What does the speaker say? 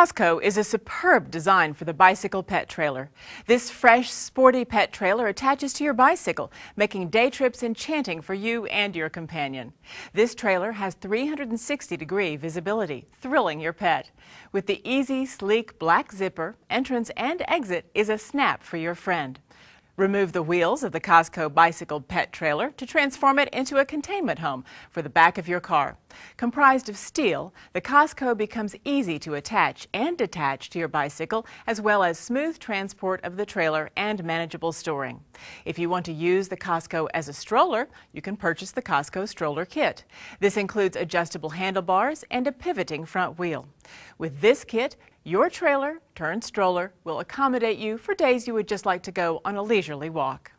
Pasco is a superb design for the bicycle pet trailer. This fresh, sporty pet trailer attaches to your bicycle, making day trips enchanting for you and your companion. This trailer has 360-degree visibility, thrilling your pet. With the easy, sleek black zipper, entrance and exit is a snap for your friend. Remove the wheels of the Costco bicycle pet trailer to transform it into a containment home for the back of your car. Comprised of steel, the Costco becomes easy to attach and detach to your bicycle as well as smooth transport of the trailer and manageable storing. If you want to use the Costco as a stroller, you can purchase the Costco stroller kit. This includes adjustable handlebars and a pivoting front wheel. With this kit, your trailer turned stroller will accommodate you for days you would just like to go on a leisurely walk.